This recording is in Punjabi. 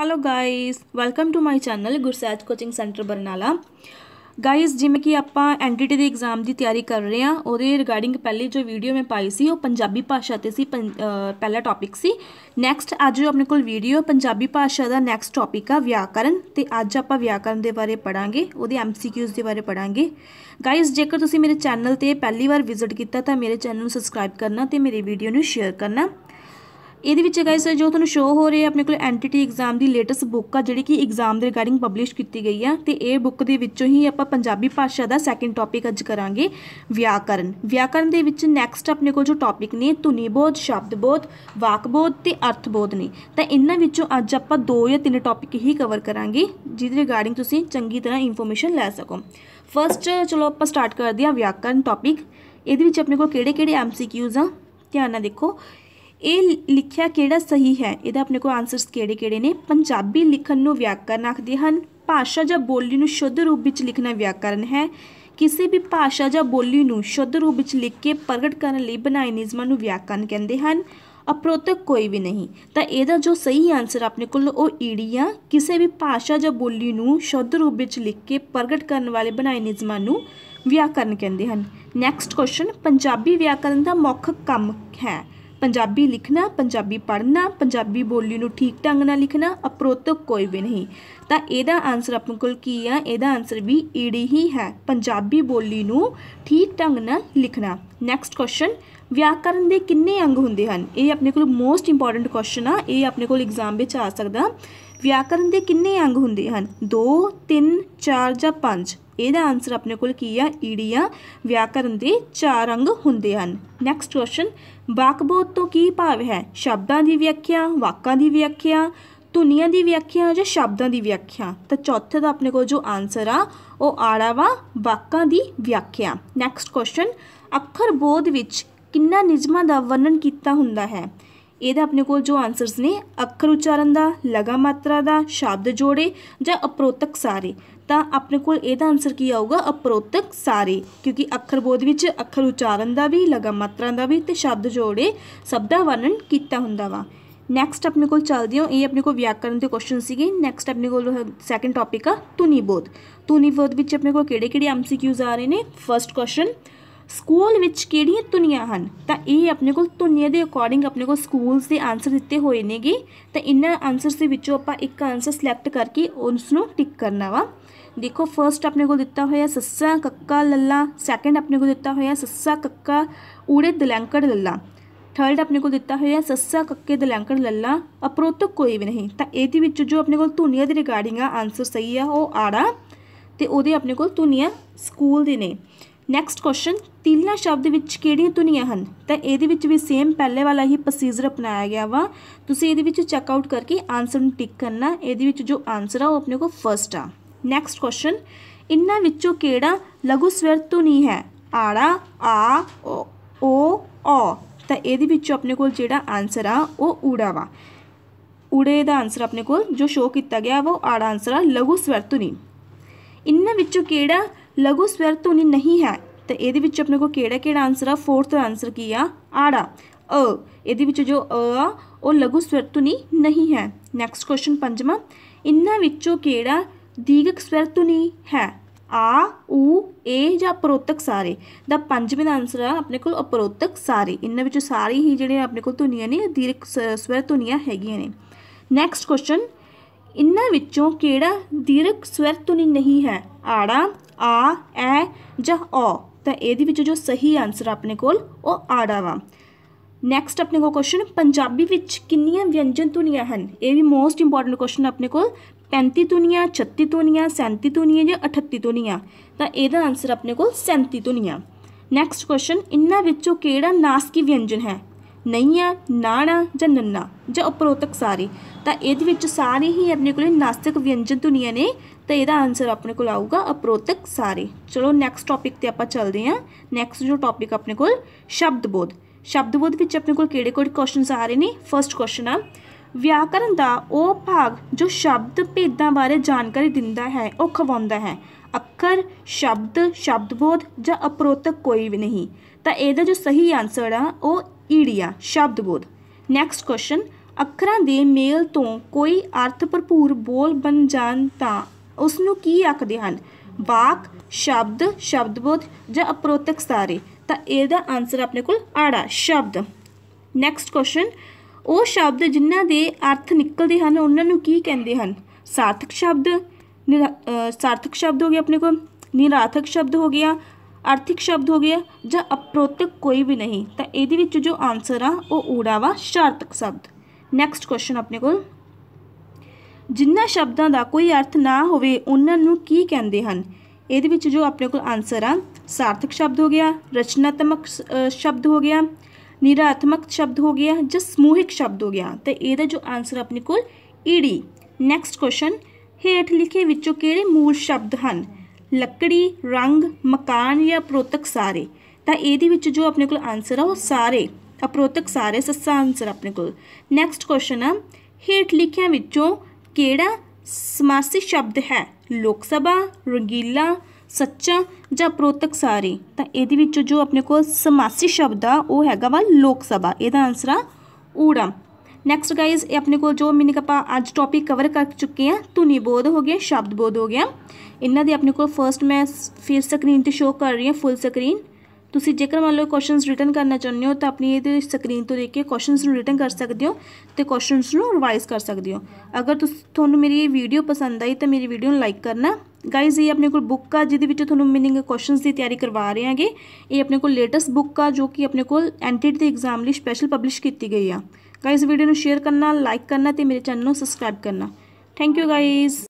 hello guys welcome to my channel Gursaj coaching centre Barnala guys ਜਿਵੇਂ ਕਿ ਆਪਾਂ ਐਨਡੀਟੀ ਦੇ ਐਗਜ਼ਾਮ ਦੀ ਤਿਆਰੀ ਕਰ ਰਹੇ ਹਾਂ ਉਹਦੇ ਰਿਗਾਰਡਿੰਗ ਪਹਿਲੀ ਜੋ ਵੀਡੀਓ ਮੈਂ ਪਾਈ ਸੀ ਉਹ ਪੰਜਾਬੀ ਭਾਸ਼ਾ ਤੇ ਸੀ ਪਹਿਲਾ ਟੌਪਿਕ ਸੀ ਨੈਕਸਟ ਅੱਜ ਜੋ ਆਪਣੇ ਕੋਲ ਵੀਡੀਓ ਪੰਜਾਬੀ ਭਾਸ਼ਾ ਦਾ ਨੈਕਸਟ ਟੌਪਿਕ ਆ ਵਿਆਕਰਨ ਤੇ ਅੱਜ ਆਪਾਂ ਵਿਆਕਰਨ ਦੇ ਬਾਰੇ ਪੜਾਂਗੇ ਉਹਦੇ ਐਮਸੀਕਿਊਜ਼ ਦੇ ਬਾਰੇ ਪੜਾਂਗੇ ਗਾਇਸ ਜੇਕਰ ਤੁਸੀਂ ਮੇਰੇ ਚੈਨਲ ਤੇ ਪਹਿਲੀ ਵਾਰ ਵਿਜ਼ਿਟ ਕੀਤਾ ਤਾਂ ਮੇਰੇ ਚੈਨਲ ਨੂੰ ਸਬਸਕ੍ਰਾਈਬ ਕਰਨਾ ਤੇ ਮੇਰੀ ਵੀਡੀਓ ਨੂੰ ਸ਼ੇਅਰ ਕਰਨਾ ਇਹਦੇ ਵਿੱਚ ਗਾਇਸ ਜੋ ਤੁਹਾਨੂੰ ਸ਼ੋ ਹੋ ਰਿਹਾ ਆਪਣੇ ਕੋਲ ਐਂਟੀਟੀ ਐਗਜ਼ਾਮ ਦੀ ਲੇਟੈਸਟ ਬੁੱਕ ਆ ਜਿਹੜੀ ਕਿ ਐਗਜ਼ਾਮ ਦੇ ਰਿਗਾਰਡਿੰਗ ਪਬਲਿਸ਼ ਕੀਤੀ ਗਈ ਆ ਤੇ ਇਹ ਬੁੱਕ ਦੇ ਵਿੱਚੋਂ ਹੀ ਆਪਾਂ ਪੰਜਾਬੀ ਭਾਸ਼ਾ ਦਾ ਸੈਕੰਡ ਟੌਪਿਕ ਅੱਜ ਕਰਾਂਗੇ ਵਿਆਕਰਨ ਵਿਆਕਰਨ ਦੇ ਵਿੱਚ ਨੈਕਸਟ ਆਪਣੇ ਕੋਲ ਜੋ ਟੌਪਿਕ ਨੇ ਸ਼ਬਦ ਬੋਧ ਵਾਕ ਬੋਧ ਤੇ ਅਰਥ ਬੋਧ ਨੇ ਤਾਂ ਇਹਨਾਂ ਵਿੱਚੋਂ ਅੱਜ ਆਪਾਂ ਦੋ ਜਾਂ ਤਿੰਨ ਟੌਪਿਕ ਹੀ ਕਵਰ ਕਰਾਂਗੇ ਜਿਹਦੇ ਰਿਗਾਰਡਿੰਗ ਤੁਸੀਂ ਚੰਗੀ ਤਰ੍ਹਾਂ ਇਨਫੋਰਮੇਸ਼ਨ ਲੈ ਸਕੋ ਫਰਸਟ ਚਲੋ ਆਪਾਂ ਸਟਾਰਟ ਕਰਦੇ ਹਾਂ ਵਿਆਕਰਨ ਟੌਪਿਕ ਇਹਦੇ ਵਿੱਚ ਆਪਣੇ ਕੋਲ ਕਿਹੜੇ-ਕਿਹੜੇ ਐਮਸੀਕਿਊਜ਼ ਆ ਧਿਆਨ ਨਾਲ ਦੇਖੋ ਇਹ ਲਿਖਿਆ ਕਿਹੜਾ ਸਹੀ ਹੈ ਇਹਦਾ ਆਪਣੇ ਕੋਲ ਆਨਸਰਸ ਕਿਹੜੇ-ਕਿਹੜੇ ਨੇ ਪੰਜਾਬੀ ਲਿਖਣ ਨੂੰ ਵਿਆਕਰਨ ਆਖਦੇ ਹਨ ਭਾਸ਼ਾ ਜਾਂ ਬੋਲੀ ਨੂੰ ਸ਼ੁੱਧ ਰੂਪ ਵਿੱਚ ਲਿਖਣਾ ਵਿਆਕਰਨ ਹੈ ਕਿਸੇ ਵੀ ਭਾਸ਼ਾ ਜਾਂ ਬੋਲੀ ਨੂੰ ਸ਼ੁੱਧ ਰੂਪ ਵਿੱਚ ਲਿਖ ਕੇ ਪ੍ਰਗਟ ਕਰਨ ਲਈ ਬਣਾਏ ਨਿਯਮਾਂ ਨੂੰ ਵਿਆਕਰਨ ਕਹਿੰਦੇ ਹਨ ਅਪਰੋਤਕ ਕੋਈ ਵੀ ਨਹੀਂ ਤਾਂ ਇਹਦਾ ਜੋ ਸਹੀ ਆਨਸਰ ਆਪਣੇ ਕੋਲ ਉਹ ਈੜੀ ਆ ਕਿਸੇ ਵੀ ਭਾਸ਼ਾ ਜਾਂ ਬੋਲੀ ਨੂੰ ਸ਼ੁੱਧ ਰੂਪ ਵਿੱਚ ਲਿਖ ਕੇ ਪ੍ਰਗਟ ਕਰਨ ਵਾਲੇ ਬਣਾਏ ਨਿਯਮਾਂ ਨੂੰ ਵਿਆਕਰਨ ਕਹਿੰਦੇ ਹਨ ਨੈਕਸਟ ਕੁਐਸਚਨ ਪੰਜਾਬੀ ਵਿਆਕਰਨ ਦਾ ਮੁੱਖ ਕੰਮ ਹੈ ਪੰਜਾਬੀ ਲਿਖਣਾ ਪੰਜਾਬੀ ਪੜ੍ਹਨਾ ਪੰਜਾਬੀ ਬੋਲੀ ਨੂੰ ਠੀਕ ਢੰਗ ਨਾਲ ਲਿਖਣਾ ਅਪਰੋਤ ਕੋਈ ਵੀ ਨਹੀਂ ਤਾਂ ਇਹਦਾ ਆਨਸਰ ਆਪਣੇ ਕੋਲ ਕੀ ਆ ਇਹਦਾ ਆਨਸਰ ਵੀ ਈਡੀ ਹੀ ਹੈ ਪੰਜਾਬੀ ਬੋਲੀ ਨੂੰ ਠੀਕ ਢੰਗ ਨਾਲ ਲਿਖਣਾ ਨੈਕਸਟ ਕੁਐਸਚਨ ਵਿਆਕਰਨ ਦੇ ਕਿੰਨੇ ਅੰਗ ਹੁੰਦੇ ਹਨ ਇਹ ਆਪਣੇ ਕੋਲ ਮੋਸਟ ਇੰਪੋਰਟੈਂਟ ਕੁਐਸਚਨ ਆ ਇਹ ਆਪਣੇ ਕੋਲ ਐਗਜ਼ਾਮ ਵਿੱਚ ਆ ਸਕਦਾ ਵਿਆਕਰਨ ਦੇ ਕਿੰਨੇ ਅੰਗ ਹੁੰਦੇ ਹਨ 2 3 4 ਜਾਂ 5 ਇਹਦਾ ਆਨਸਰ ਆਪਣੇ ਕੋਲ ਕੀ ਆ ਈਡੀ ਆ ਵਿਆਕਰਨ ਦੇ ਚਾਰ ਅੰਗ ਹੁੰਦੇ ਹਨ ਨੈਕਸਟ ਕੁਐਸਚਨ ਵਾਕਬੋਧ ਤੋਂ ਕੀ ਭਾਵ ਹੈ ਸ਼ਬਦਾਂ ਦੀ ਵਿਆਖਿਆ ਵਾਕਾਂ ਦੀ ਵਿਆਖਿਆ ਧੁਨੀਆਂ ਦੀ ਵਿਆਖਿਆ ਜਾਂ ਸ਼ਬਦਾਂ ਦੀ ਵਿਆਖਿਆ ਤਾਂ ਚੌਥੇ ਦਾ ਆਪਣੇ ਕੋਲ ਜੋ ਆਨਸਰ ਆ ਉਹ ਆੜਾ ਵਾ ਵਾਕਾਂ ਦੀ ਵਿਆਖਿਆ ਨੈਕਸਟ ਕੁਐਸਚਨ ਅੱਖਰ ਬੋਧ ਵਿੱਚ ਕਿੰਨਾ ਨਿਜਮਾਂ ਦਾ ਵਰਣਨ ਕੀਤਾ ਹੁੰਦਾ ਹੈ ਇਹਦਾ ਆਪਣੇ ਕੋਲ ਜੋ ਆਨਸਰਸ ਨੇ ਅੱਖਰ ਉਚਾਰਨ ਦਾ ਲਗਾ ਮਾਤਰਾ ਦਾ ਸ਼ਬਦ ਜੋੜੇ ਜਾਂ ਅਪਰੋਤਕ ਸਾਰੇ ਤਾਂ ਆਪਣੇ ਕੋਲ ਇਹਦਾ ਆਨਸਰ ਕੀ ਆਊਗਾ ਅਪਰੋਤਕ ਸਾਰੇ ਕਿਉਂਕਿ ਅੱਖਰ ਬੋਧ ਵਿੱਚ ਅੱਖਰ ਉਚਾਰਨ ਦਾ ਵੀ ਲਗਾ ਮਾਤਰਾ ਦਾ ਵੀ ਤੇ ਸ਼ਬਦ ਜੋੜੇ ਸਭ ਦਾ ਵਰਣਨ ਕੀਤਾ ਹੁੰਦਾ ਵਾ ਨੈਕਸਟ ਆਪਣੇ ਕੋਲ ਚੱਲਦੇ ਹਾਂ ਇਹ ਆਪਣੇ ਕੋਲ ਵਿਆਕਰਨ ਦੇ ਕੁਐਸਚਨ ਸੀਗੇ ਨੈਕਸਟ ਆਪਣੇ ਕੋਲ ਸੈਕੰਡ ਟਾਪਿਕ ਆ ਤੁਨੀ ਬੋਧ ਤੁਨੀ ਬੋਧ ਵਿੱਚ ਆਪਣੇ ਕੋਲ ਕਿਹੜੇ ਕਿਹੜੇ ਐਮਸੀਕਿਊਜ਼ ਆ ਰਹੇ ਨੇ ਫਰਸਟ ਕੁਐਸਚਨ ਸਕੂਲ ਵਿੱਚ ਕਿਹੜੀਆਂ ਧੁਨੀਆਂ ਹਨ ਤਾਂ ਇਹ ਆਪਣੇ ਕੋਲ ਧੁਨੀਆਂ ਦੇ ਅਕੋਰਡਿੰਗ ਆਪਣੇ ਕੋਲ ਸਕੂਲਸ ਦੇ ਆਨਸਰ ਦਿੱਤੇ ਹੋਏ ਨੇਗੇ ਤਾਂ ਇਹਨਾਂ ਆਨਸਰਸ ਦੇ ਵਿੱਚੋਂ ਆਪਾਂ ਇੱਕ ਆਨਸਰ ਸਿਲੈਕਟ ਕਰਕੇ ਉਸ ਨੂੰ ਟਿਕ ਕਰਨਾ ਵਾ ਦੇਖੋ ਫਰਸਟ ਆਪਣੇ ਕੋਲ ਦਿੱਤਾ ਹੋਇਆ ਸੱਸਾ ਕੱਕਾ ਲੱਲਾ ਸੈਕੰਡ ਆਪਣੇ ਕੋਲ ਦਿੱਤਾ ਹੋਇਆ ਸੱਸਾ ਕੱਕਾ ਊੜੇ ਦਲੈਂਕੜ ਲੱਲਾ ਥਰਡ ਆਪਣੇ ਕੋਲ ਦਿੱਤਾ ਹੋਇਆ ਸੱਸਾ ਕੱਕੇ ਦਲੈਂਕੜ ਲੱਲਾ ਅਪਰੋਤਕ ਕੋਈ ਵੀ ਨਹੀਂ ਤਾਂ ਇਹਦੇ ਵਿੱਚ ਜੋ ਆਪਣੇ ਕੋਲ ਧੁਨੀਆਂ ਦੇ ਰਿਗਾਰਡਿੰਗ ਆ ਆਨਸਰ ਸਹੀ ਆ ਉਹ ਆੜਾ ਤੇ ਉਹਦੇ ਆਪਣੇ ਕੋਲ ਧੁਨੀਆਂ ਸਕੂਲ ਦੇ ਨੇ ਨੈਕਸਟ ਕੁਐਸਚਨ ਤਿੰਨਾਂ ਸ਼ਬਦ ਵਿੱਚ ਕਿਹੜੀਆਂ ਧੁਨੀਆਂ ਹਨ ਤਾਂ ਇਹਦੇ ਵਿੱਚ ਵੀ ਸੇਮ ਪਹਿਲੇ ਵਾਲਾ ਹੀ ਪ੍ਰੋਸੀਜਰ ਅਪਣਾਇਆ ਗਿਆ ਵਾ ਤੁਸੀਂ ਇਹਦੇ ਵਿੱਚ ਚੈੱਕ ਆਊਟ ਕਰਕੇ ਆਨਸਰ ਨੂੰ ਟਿਕ ਕਰਨਾ ਇਹਦੇ ਵਿੱਚ ਜੋ ਆਨਸਰ ਆ ਉਹ ਆਪਣੇ ਕੋ ਫਰਸਟ ਆ ਨੈਕਸਟ ਕੁਐਸਚਨ ਇਨ੍ਹਾਂ ਵਿੱਚੋਂ ਕਿਹੜਾ ਲਘੂ ਸਵਰ ਧੁਨੀ ਹੈ ਆੜਾ ਆ ਓ ਅ ਤਾਂ ਇਹਦੇ ਵਿੱਚੋਂ ਆਪਣੇ ਕੋਲ ਜਿਹੜਾ ਆਨਸਰ ਆ ਉਹ ਊੜਾ ਵਾ ਊੜੇ ਦਾ ਆਨਸਰ ਆਪਣੇ ਕੋਲ ਜੋ ਸ਼ੋ ਕੀਤਾ ਗਿਆ ਉਹ ਆੜਾ ਆਨਸਰ ਆ ਲਘੂ ਸਵਰ ਧੁਨੀ ਇਨ੍ਹਾਂ ਵਿੱਚੋਂ ਕਿਹੜਾ ਲਘੂ ਸਵਰ ਧੁਨੀ ਨਹੀਂ ਹੈ ਤਾਂ ਇਹਦੇ ਵਿੱਚ ਆਪਣੇ ਕੋਲ ਕਿਹੜਾ ਕਿਹੜਾ ਆਨਸਰ ਆ ਫੋਰਥ ਆਨਸਰ ਕੀ ਆ ਆੜਾ ਅ ਇਹਦੇ ਵਿੱਚ ਜੋ ਅ ਆ ਉਹ ਲਘੂ ਸਵਰ ਧੁਨੀ ਨਹੀਂ ਹੈ ਨੈਕਸਟ ਕੁਐਸਚਨ ਪੰਜਵਾਂ ਇੰਨਾ ਵਿੱਚੋਂ ਕਿਹੜਾ ਦੀਰਘ ਸਵਰ ਧੁਨੀ ਹੈ ਆ ਊ ਏ ਜਾਂ ਅਪਰੋਤਕ ਸਾਰੇ ਦਾ ਪੰਜਵੇਂ ਦਾ ਆਨਸਰ ਆ ਆਪਣੇ ਕੋਲ ਅਪਰੋਤਕ ਸਾਰੇ ਇੰਨਾ ਵਿੱਚ ਸਾਰੇ ਹੀ ਜਿਹੜੇ ਆਪਣੇ ਕੋਲ ਧੁਨੀਆਂ ਨੇ ਦੀਰਘ ਸਵਰ ਧੁਨੀਆਂ ਹੈਗੀਆਂ ਨੇ ਨੈਕਸਟ ਕੁਐਸਚਨ ਇੰਨਾ ਵਿੱਚੋਂ ਕਿਹੜਾ ਦੀਰਘ ਸਵਰ ਧੁਨੀ ਨਹੀਂ ਹੈ ਆੜਾ ਆ ਐ ਜਾਂ ਔ ਤਾਂ ਇਹਦੇ ਵਿੱਚ ਜੋ ਸਹੀ ਆਨਸਰ ਆਪਣੇ ਕੋਲ ਉਹ ਆੜਾ ਵਾ ਨੈਕਸਟ ਆਪਣੇ ਕੋਲ ਕੁਐਸਚਨ ਪੰਜਾਬੀ ਵਿੱਚ ਕਿੰਨੀਆਂ ਵਿਅੰਜਨ ਧੁਨੀਆਂ ਹਨ ਇਹ ਵੀ ਮੋਸਟ ਇੰਪੋਰਟੈਂਟ ਕੁਐਸਚਨ ਆਪਣੇ ਕੋਲ 35 ਧੁਨੀਆਂ 36 ਧੁਨੀਆਂ 37 ਧੁਨੀਆਂ ਜਾਂ 38 ਧੁਨੀਆਂ ਤਾਂ ਇਹਦਾ ਆਨਸਰ ਆਪਣੇ ਕੋਲ 37 ਧੁਨੀਆਂ ਨੈਕਸਟ ਕੁਐਸਚਨ ਇਨ੍ਹਾਂ ਵਿੱਚੋਂ ਕਿਹੜਾ ਨਾਸਕੀ ਵਿਅੰਜਨ ਹੈ ਨਈਆ ਨਾਣਾ ਜਾਂ ਨੰਨਾ ਜਾਂ ਉਪਰੋਤਕ ਸਾਰੇ ਤਾਂ ਇਹਦੇ ਵਿੱਚ ਸਾਰੇ ਹੀ ਆਪਣੇ ਕੋਲੇ ਨਾਸਕ ਵਿਅੰਜਨ ਧੁਨੀਆਂ ਨੇ ਤਾਂ ਇਹਦਾ ਆਨਸਰ ਆਪਣੇ ਕੋਲ ਆਊਗਾ ਅਪਰੋਤਕ ਸਾਰੇ ਚਲੋ ਨੈਕਸਟ ਟੌਪਿਕ ਤੇ ਆਪਾਂ ਚੱਲਦੇ ਹਾਂ ਨੈਕਸਟ ਜੋ ਟੌਪਿਕ ਆਪਣੇ ਕੋਲ ਸ਼ਬਦ ਬੋਧ ਸ਼ਬਦ ਬੋਧ ਵਿੱਚ ਆਪਣੇ ਕੋਲ ਕਿਹੜੇ ਕੋਈ ਕੁਐਸਚਨਸ ਆ ਰਹੇ ਨੇ ਫਰਸਟ ਕੁਐਸਚਨ ਆ ਵਿਆਕਰਨ ਦਾ ਉਹ ਭਾਗ ਜੋ ਸ਼ਬਦ ਭੇਦਾਂ ਬਾਰੇ ਜਾਣਕਾਰੀ ਦਿੰਦਾ ਹੈ ਉਹ ਖਵਾਉਂਦਾ ਹੈ ਅੱਖਰ ਸ਼ਬਦ ਸ਼ਬਦ ਬੋਧ ਜਾਂ ਅਪਰੋਤਕ ਕੋਈ ਵੀ ਨਹੀਂ ਤਾਂ ਇਹਦਾ ਜੋ ਸਹੀ ਆਨਸਰ ਆ ਉਹ ਈੜੀਆ ਬੋਧ ਨੈਕਸਟ ਕੁਐਸਚਨ ਅੱਖਰਾਂ ਦੇ ਮੇਲ ਤੋਂ ਕੋਈ ਅਰਥ ਭਰਪੂਰ ਬੋਲ ਬਣ ਜਾਣ ਤਾਂ ਉਸ ਨੂੰ ਕੀ ਆਖਦੇ ਹਨ ਵਾਕ ਸ਼ਬਦ ਸ਼ਬਦਬੋਧ ਜਾਂ ਅਪਰੋਤਕ ਸਾਰੇ ਤਾਂ ਇਹਦਾ ਆਨਸਰ ਆਪਣੇ ਕੋਲ ਆੜਾ ਸ਼ਬਦ ਨੈਕਸਟ ਕੁਐਸਚਨ ਉਹ ਸ਼ਬਦ ਜਿਨ੍ਹਾਂ ਦੇ ਅਰਥ ਨਿਕਲਦੇ ਹਨ ਉਹਨਾਂ ਨੂੰ ਕੀ ਕਹਿੰਦੇ ਹਨ ਸਾਰਥਕ ਸ਼ਬਦ ਸਾਰਥਕ ਸ਼ਬਦ ਹੋ ਗਿਆ ਆਪਣੇ ਕੋਲ ਨਿਰਾਰਥਕ ਸ਼ਬਦ ਹੋ ਗਿਆ ਆਰਥਿਕ ਸ਼ਬਦ ਹੋ ਗਿਆ ਜਾਂ ਅਪਰੋਤਕ ਕੋਈ ਵੀ ਨਹੀਂ ਤਾਂ ਇਹਦੇ ਵਿੱਚ ਜੋ ਆਨਸਰ ਆ ਉਹ ਊੜਾਵਾ ਸ਼ਾਰਥਕ ਸ਼ਬਦ ਨੈਕਸਟ ਕੁਐਸਚਨ ਆਪਣੇ ਕੋਲ ਜਿੰਨਾ ਸ਼ਬਦਾਂ ਦਾ ਕੋਈ ਅਰਥ ਨਾ ਹੋਵੇ ਉਹਨਾਂ ਨੂੰ ਕੀ ਕਹਿੰਦੇ ਹਨ ਇਹਦੇ ਵਿੱਚ ਜੋ ਆਪਣੇ ਕੋਲ ਆਨਸਰ ਆ ਸਾਰਥਕ ਸ਼ਬਦ ਹੋ ਗਿਆ ਰਚਨਾਤਮਕ ਸ਼ਬਦ ਹੋ ਗਿਆ ਨਿਰਾਤਮਕ ਸ਼ਬਦ ਹੋ ਗਿਆ ਜਾਂ ਸਮੂਹਿਕ ਸ਼ਬਦ ਹੋ ਗਿਆ ਤੇ ਇਹਦਾ ਜੋ ਆਨਸਰ ਆਪਣੇ ਕੋਲ ਈਡੀ ਨੈਕਸਟ ਕੁਐਸਚਨ ਹੇਠ ਲਿਖੇ ਵਿੱਚੋਂ ਕਿਹੜੇ ਮੂਲ ਸ਼ਬਦ ਹਨ ਲੱਕੜੀ ਰੰਗ ਮਕਾਨ ਜਾਂ ਪ੍ਰੋਤਕ ਸਾਰੇ ਤਾਂ ਇਹਦੇ ਵਿੱਚ ਜੋ ਆਪਣੇ ਕੋਲ ਆਨਸਰ ਆ ਉਹ ਸਾਰੇ ਅਪ੍ਰੋਤਕ ਸਾਰੇ ਸੱਸਾ ਆਨਸਰ ਆਪਣੇ ਕੋਲ ਨੈਕਸਟ ਕੁਐਸਚਨ ਆ ਹੇਠ ਲਿਖਿਆਂ ਵਿੱਚੋਂ ਕਿਹੜਾ ਸਮਾਸੀ ਸ਼ਬਦ ਹੈ ਲੋਕ ਸਭਾ ਰੰਗੀਲਾ ਸੱਚਾ ਜਾਂ ਪ੍ਰੋਤਕ ਸਾਰੇ ਤਾਂ ਇਹਦੇ ਵਿੱਚੋਂ ਜੋ ਆਪਣੇ ਕੋਲ ਸਮਾਸੀ ਸ਼ਬਦ ਆ ਉਹ ਹੈਗਾ ਵਾ ਲੋਕ ਸਭਾ ਇਹਦਾ ਆਨਸਰ ਆ ਊੜਮ ਨੈਕਸਟ ਗਾਇਜ਼ ਇਹ ਆਪਣੇ ਕੋਲ ਜੋ ਮੀਨਿੰਗ ਆਪਾਂ ਅੱਜ ਟੌਪਿਕ ਕਵਰ ਕਰ ਚੁੱਕੇ ਆ ਧੁਨੀ ਬੋਧ ਹੋ ਗਿਆ ਸ਼ਬਦ ਬੋਧ ਹੋ ਗਿਆ ਇਹਨਾਂ ਦੇ ਆਪਣੇ ਕੋਲ ਫਰਸਟ ਮੈਂ ਫਿਰ ਸਕਰੀਨ ਤੇ ਸ਼ੋ ਕਰ ਰਹੀ ਹਾਂ ਫੁੱਲ ਸਕਰੀਨ ਤੁਸੀਂ ਜੇਕਰ ਮੰਨ ਲਓ ਕੁਐਸਚਨਸ ਰਿਟਰਨ ਕਰਨਾ ਚਾਹੁੰਦੇ ਹੋ ਤਾਂ ਆਪਣੀ ਇਹਦੇ ਸਕਰੀਨ ਤੋਂ ਦੇਖ ਕੇ ਕੁਐਸਚਨਸ ਨੂੰ ਰਿਟਰਨ ਕਰ ਸਕਦੇ ਹੋ ਤੇ ਕੁਐਸਚਨਸ ਨੂੰ ਰਿਵਾਈਜ਼ ਕਰ ਸਕਦੇ ਹੋ ਅਗਰ ਤੁਹਾਨੂੰ ਮੇਰੀ ਇਹ ਵੀਡੀਓ ਪਸੰਦ ਆਈ ਤਾਂ ਮੇਰੀ ਵੀਡੀਓ ਨੂੰ ਲਾਈਕ ਕਰਨਾ ਗਾਈਜ਼ ਇਹ ਆਪਣੇ ਕੋਲ ਬੁੱਕ ਆ ਜਿਹਦੇ ਵਿੱਚ ਤੁਹਾਨੂੰ ਮੀਨਿੰਗ ਕੁਐਸਚਨਸ ਦੀ ਤਿਆਰੀ ਕਰਵਾ ਰਹੇ ਹਾਂਗੇ ਇਹ ਆਪਣੇ ਕੋਲ ਲੇਟੈਸਟ ਬੁੱਕ ਆ ਜੋ ਕਿ ਆਪਣੇ ਕੋਲ ਐਂਟੀਟ ਦੇ ਐਗਜ਼ਾਮ ਲਈ ਸਪੈਸ਼ਲ ਪਬਲਿਸ਼ ਕੀਤੀ ਗਈ ਆ ਗਾਈਜ਼ ਵੀਡੀਓ ਨੂੰ ਸ਼ੇਅਰ ਕਰਨਾ ਲਾਈਕ ਕਰਨਾ ਤੇ ਮੇਰੇ ਚੈਨਲ ਨੂੰ ਸਬਸਕ੍ਰਾਈਬ ਕਰਨਾ ਥੈਂਕ ਯੂ ਗਾਈਜ਼